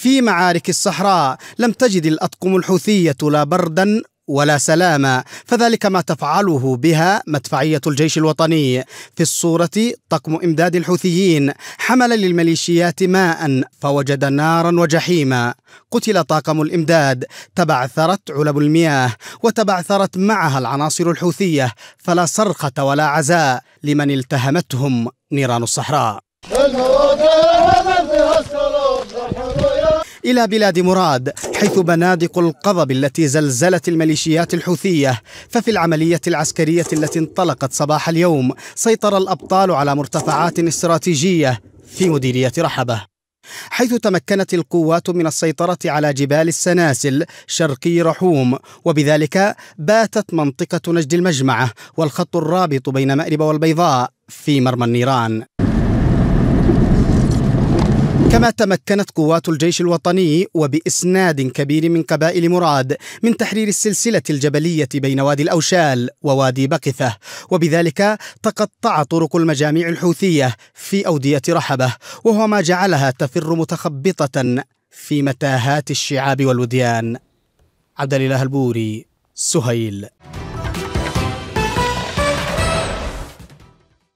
في معارك الصحراء لم تجد الأطقم الحوثية لا بردا ولا سلاما فذلك ما تفعله بها مدفعية الجيش الوطني في الصورة طقم إمداد الحوثيين حمل للميليشيات ماء فوجد نارا وجحيما قتل طاقم الإمداد تبعثرت علب المياه وتبعثرت معها العناصر الحوثية فلا صرخة ولا عزاء لمن التهمتهم نيران الصحراء إلى بلاد مراد حيث بنادق القضب التي زلزلت الميليشيات الحوثية ففي العملية العسكرية التي انطلقت صباح اليوم سيطر الأبطال على مرتفعات استراتيجية في مديرية رحبة حيث تمكنت القوات من السيطرة على جبال السناسل شرقي رحوم وبذلك باتت منطقة نجد المجمعة والخط الرابط بين مأرب والبيضاء في مرمى النيران كما تمكنت قوات الجيش الوطني وبإسناد كبير من قبائل مراد من تحرير السلسلة الجبلية بين وادي الأوشال ووادي بقثة وبذلك تقطع طرق المجاميع الحوثية في أودية رحبة وهو ما جعلها تفر متخبطة في متاهات الشعاب والوديان عبد الإله البوري سهيل